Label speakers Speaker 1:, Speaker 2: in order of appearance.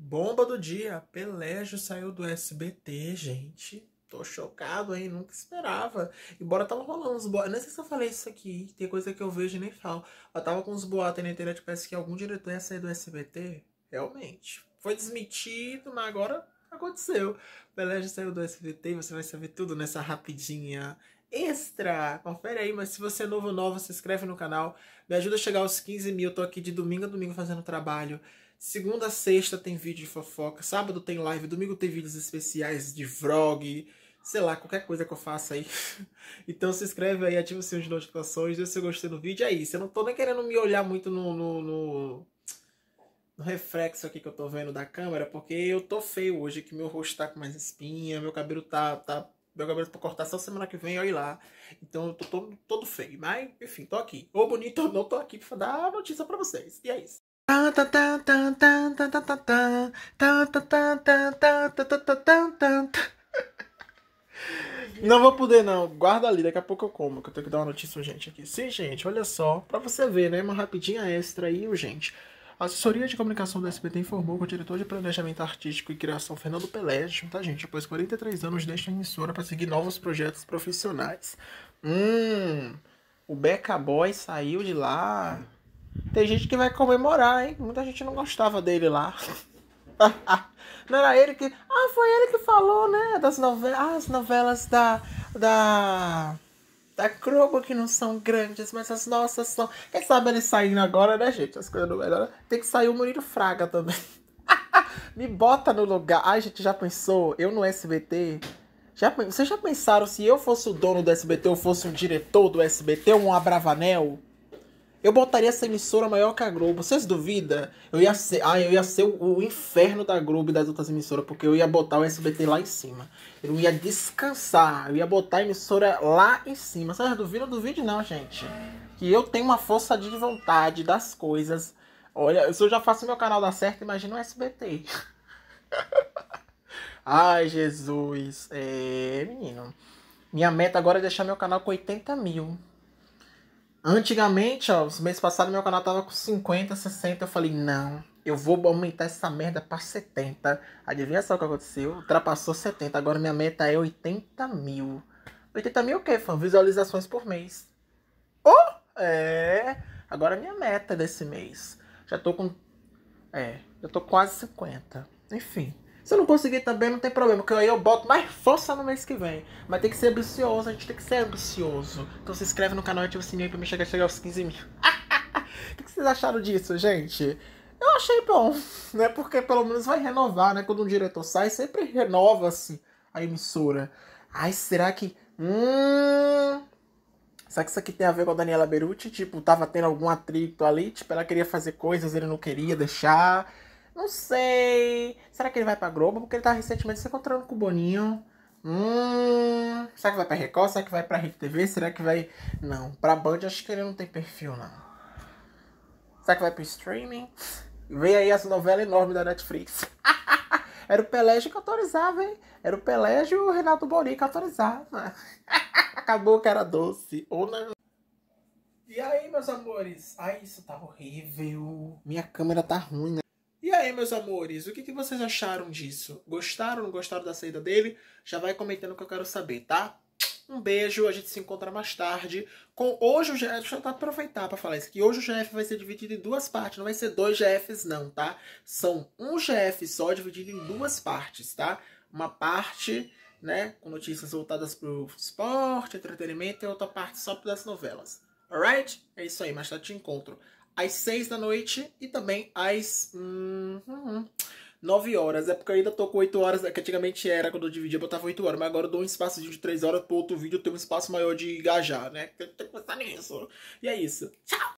Speaker 1: Bomba do dia, Pelégio saiu do SBT, gente. Tô chocado, hein? Nunca esperava. Embora tava rolando uns boatos. Não sei se eu falei isso aqui, tem coisa que eu vejo e nem falo. Eu tava com uns boatos na internet, parece que algum diretor ia sair do SBT. Realmente. Foi desmitido, mas agora aconteceu. Pelégio saiu do SBT, você vai saber tudo nessa rapidinha extra. Confere aí, mas se você é novo ou nova, se inscreve no canal. Me ajuda a chegar aos 15 mil. Tô aqui de domingo a domingo fazendo trabalho. Segunda, sexta tem vídeo de fofoca. Sábado tem live. Domingo tem vídeos especiais de vlog. Sei lá, qualquer coisa que eu faça aí. então se inscreve aí, ativa o sininho de notificações. Deixa se seu gostei do vídeo. É isso. Eu não tô nem querendo me olhar muito no, no, no, no reflexo aqui que eu tô vendo da câmera. Porque eu tô feio hoje. Que meu rosto tá com mais espinha. Meu cabelo tá, tá meu cabelo pra cortar só semana que vem, olha lá. Então eu tô todo, todo feio. Mas, enfim, tô aqui. Ou bonito ou não, tô aqui pra dar notícia pra vocês. E é isso. Não vou poder, não. Guarda ali, daqui a pouco eu como, que eu tenho que dar uma notícia urgente aqui. Sim, gente, olha só. Pra você ver, né? Uma rapidinha extra aí, gente. A assessoria de comunicação da SBT informou que o diretor de planejamento artístico e criação, Fernando Pelégio, tá, gente? Após 43 anos, deixa a emissora pra seguir novos projetos profissionais. Hum, o Beca Boy saiu de lá. Tem gente que vai comemorar, hein? Muita gente não gostava dele lá. não era ele que. Ah, foi ele que falou, né? Das novelas. Ah, as novelas da. Da. Da Globo que não são grandes, mas as nossas são. Quem sabe ele saindo agora, né, gente? As coisas não melhoram. Tem que sair o Murilo Fraga também. Me bota no lugar. Ai, gente, já pensou? Eu no SBT. Já, vocês já pensaram se eu fosse o dono do SBT, eu fosse um diretor do SBT, um Abravanel? Eu botaria essa emissora maior que a Globo. Vocês duvidam? Eu ia ser, ah, eu ia ser o, o, inferno da Globo e das outras emissoras, porque eu ia botar o SBT lá em cima. Eu ia descansar, eu ia botar a emissora lá em cima. Vocês duvidam? Duvide não, gente. Que eu tenho uma força de vontade das coisas. Olha, se eu já faço meu canal dar certo, imagina o SBT. Ai, Jesus. É, menino. Minha meta agora é deixar meu canal com 80 mil. Antigamente, ó, os meses passados, meu canal tava com 50, 60. Eu falei, não, eu vou aumentar essa merda pra 70. Adivinha só o que aconteceu? Ultrapassou 70. Agora minha meta é 80 mil. 80 mil o quê, fã? Visualizações por mês. Oh! É! Agora é minha meta desse mês. Já tô com. É, já tô quase 50. Enfim. Se eu não conseguir também, não tem problema, porque aí eu boto mais força no mês que vem. Mas tem que ser ambicioso, a gente tem que ser ambicioso. Então se inscreve no canal e ativa o sininho pra me chegar, chegar aos 15 mil. o que, que vocês acharam disso, gente? Eu achei bom, né? Porque pelo menos vai renovar, né? Quando um diretor sai, sempre renova-se assim, a emissora. Ai, será que. Hum. Será que isso aqui tem a ver com a Daniela Beruti? Tipo, tava tendo algum atrito ali, tipo, ela queria fazer coisas, ele não queria deixar. Não sei. Será que ele vai pra Globo? Porque ele tá recentemente se encontrando com o Boninho. Hum, será que vai pra Record? Será que vai pra RedeTV? Será que vai. Não, pra Band acho que ele não tem perfil, não. Será que vai pro streaming? Vem aí essa novela enorme da Netflix. Era o Pelégio que autorizava, hein? Era o Pelégio e o Renato Boni que autorizava. Acabou que era doce. Ou não. E aí, meus amores? Ai, isso tá horrível. Minha câmera tá ruim, né? aí, meus amores, o que, que vocês acharam disso? Gostaram, não gostaram da saída dele? Já vai comentando que eu quero saber, tá? Um beijo, a gente se encontra mais tarde. Com hoje o GF, deixa eu aproveitar para falar isso aqui. Hoje o GF vai ser dividido em duas partes, não vai ser dois GFs não, tá? São um GF só dividido em duas partes, tá? Uma parte, né, com notícias voltadas pro esporte, entretenimento e outra parte só para as novelas. Alright? É isso aí, mais tarde tá te encontro às 6 da noite e também às hum, hum, nove hum, 9 horas. É porque eu ainda tô com 8 horas, né, que antigamente era quando eu dividia, eu botava 8 horas, mas agora eu dou um espaço de 3 horas pro outro vídeo ter um espaço maior de engajar, né? Tem que pensar nisso. E é isso. Tchau!